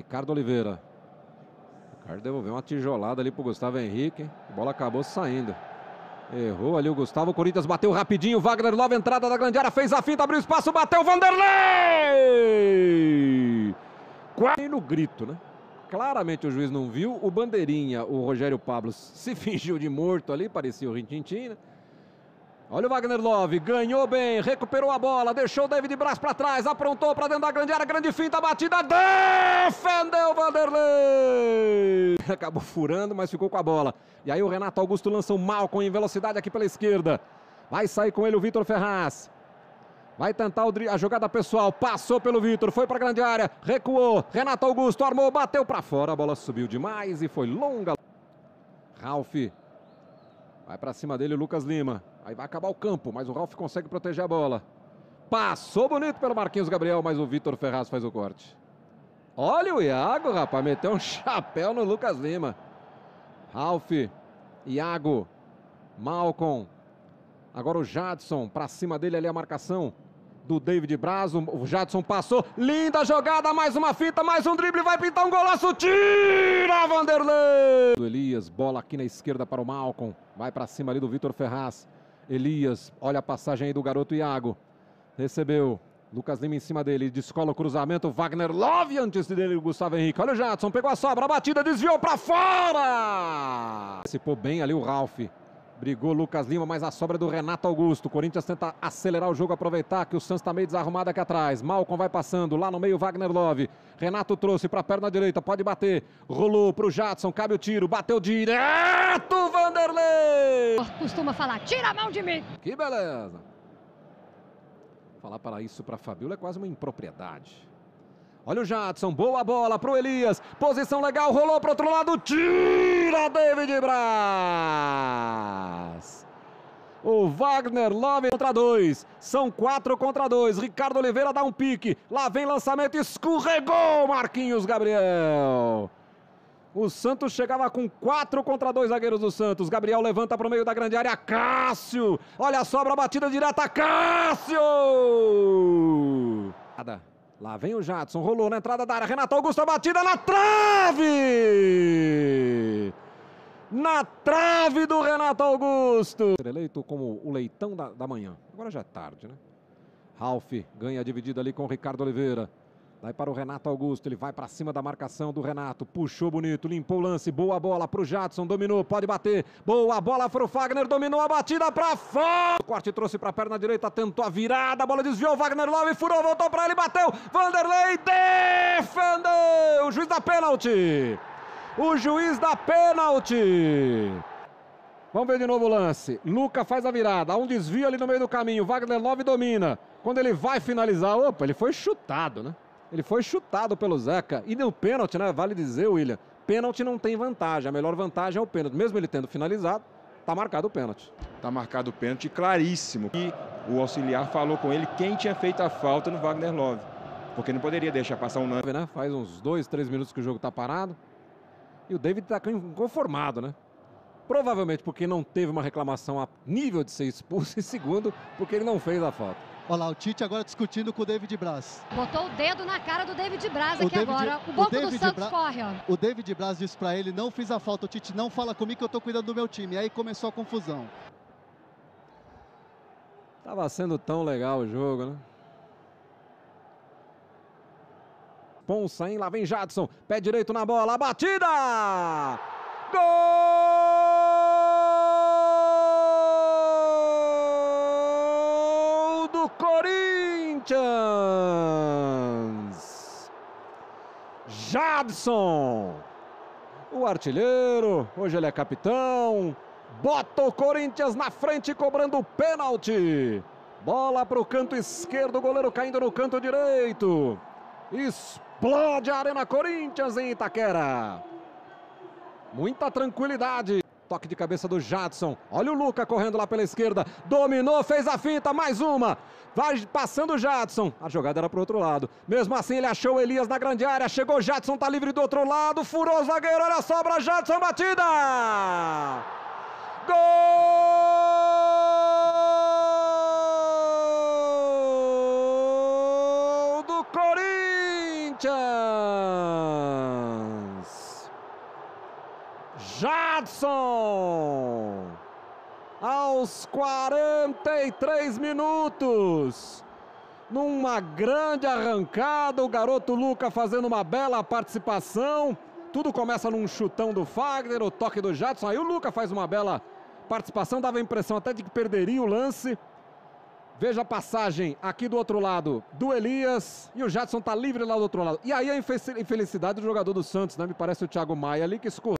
Ricardo Oliveira. Ricardo devolveu uma tijolada ali pro Gustavo Henrique. A bola acabou saindo. Errou ali o Gustavo. O Corinthians bateu rapidinho. Wagner nova entrada da grande área. Fez a fita, abriu espaço, bateu. Vanderlei! Quase no grito, né? Claramente o juiz não viu. O Bandeirinha, o Rogério Pablo, se fingiu de morto ali. Parecia o Rintintim, né? Olha o Wagner Love, ganhou bem, recuperou a bola, deixou o David Braz para trás, aprontou para dentro da grande área, grande finta, batida, defendeu Vanderlei! Acabou furando, mas ficou com a bola. E aí o Renato Augusto lança o Malcom em velocidade aqui pela esquerda. Vai sair com ele o Vitor Ferraz. Vai tentar a jogada pessoal, passou pelo Vitor, foi para a grande área, recuou, Renato Augusto armou, bateu para fora, a bola subiu demais e foi longa. Ralf vai para cima dele, Lucas Lima. Aí vai acabar o campo, mas o Ralf consegue proteger a bola. Passou bonito pelo Marquinhos Gabriel, mas o Vitor Ferraz faz o corte. Olha o Iago, rapaz, meteu um chapéu no Lucas Lima. Ralf, Iago, Malcom. Agora o Jadson, para cima dele ali a marcação do David Braz. O Jadson passou. Linda jogada, mais uma fita, mais um drible, vai pintar um golaço. Tira, Vanderlei! Do Elias, bola aqui na esquerda para o Malcom. Vai para cima ali do Vitor Ferraz. Elias, olha a passagem aí do garoto Iago. Recebeu. Lucas Lima em cima dele, descola o cruzamento, Wagner Love antes dele, o Gustavo Henrique. Olha o Jadson, pegou a sobra, a batida, desviou para fora! Participou bem ali o Ralph. Brigou Lucas Lima, mas a sobra é do Renato Augusto. O Corinthians tenta acelerar o jogo, aproveitar que o Santos está meio desarrumado aqui atrás. Malcom vai passando, lá no meio Wagner Love. Renato trouxe para a perna direita, pode bater. Rolou para o Jadson, cabe o tiro, bateu direto, Vanderlei! Costuma falar, tira a mão de mim! Que beleza! Falar para isso para Fabiola é quase uma impropriedade. Olha o Jadson, boa bola pro Elias. Posição legal, rolou pro outro lado. Tira David Braz. O Wagner Love contra dois. São quatro contra dois. Ricardo Oliveira dá um pique. Lá vem lançamento. Escorregou Marquinhos Gabriel. O Santos chegava com 4 contra 2 zagueiros do Santos. Gabriel levanta para o meio da grande área. Cássio! Olha a sobra, batida direta. Cássio! Nada. Lá vem o Jadson, rolou na entrada da área. Renato Augusto, a batida na trave! Na trave do Renato Augusto! Eleito como o leitão da, da manhã. Agora já é tarde, né? Ralf ganha a dividida ali com o Ricardo Oliveira. Daí para o Renato Augusto, ele vai para cima da marcação do Renato, puxou bonito, limpou o lance, boa bola para o Jadson, dominou, pode bater, boa bola para o Fagner, dominou a batida para fora. O corte trouxe para a perna direita, tentou a virada, a bola desviou, Wagner Love furou, voltou para ele, bateu, Vanderlei defendeu, o juiz da pênalti, o juiz da pênalti. Vamos ver de novo o lance. Luca faz a virada, há um desvio ali no meio do caminho, Wagner Love domina. Quando ele vai finalizar, opa, ele foi chutado, né? Ele foi chutado pelo Zeca. E deu pênalti, né? Vale dizer, William. Pênalti não tem vantagem. A melhor vantagem é o pênalti. Mesmo ele tendo finalizado, tá marcado o pênalti. Tá marcado o pênalti, claríssimo. E o auxiliar falou com ele quem tinha feito a falta no Wagner Love. Porque não poderia deixar passar um lance. Né? Faz uns dois, três minutos que o jogo tá parado. E o David tá conformado, né? Provavelmente porque não teve uma reclamação a nível de ser expulso. E segundo, porque ele não fez a falta. Olha lá, o Tite agora discutindo com o David Braz. Botou o dedo na cara do David Braz o aqui David, agora. O banco o do Santos Bra corre, ó. O David Braz disse para ele, não fiz a falta. O Tite, não fala comigo que eu tô cuidando do meu time. Aí começou a confusão. Tava sendo tão legal o jogo, né? Ponça, hein? Lá vem Jadson. Pé direito na bola. Batida! Gol! do Corinthians. Jadson, o artilheiro, hoje ele é capitão. Bota o Corinthians na frente cobrando o pênalti. Bola para o canto esquerdo, o goleiro caindo no canto direito. Explode a Arena Corinthians em Itaquera. Muita tranquilidade. Toque de cabeça do Jadson. Olha o Luca correndo lá pela esquerda. Dominou, fez a fita, mais uma. Vai passando o Jadson. A jogada era para outro lado. Mesmo assim, ele achou o Elias na grande área. Chegou o Jadson, tá livre do outro lado. Furou o zagueiro, olha a sobra, Jadson, batida! Jadson! Aos 43 minutos. Numa grande arrancada, o garoto Luca fazendo uma bela participação. Tudo começa num chutão do Fagner, o toque do Jadson. Aí o Luca faz uma bela participação, dava a impressão até de que perderia o lance. Veja a passagem aqui do outro lado do Elias. E o Jadson está livre lá do outro lado. E aí a infelicidade do jogador do Santos, né? Me parece o Thiago Maia ali que escorreu.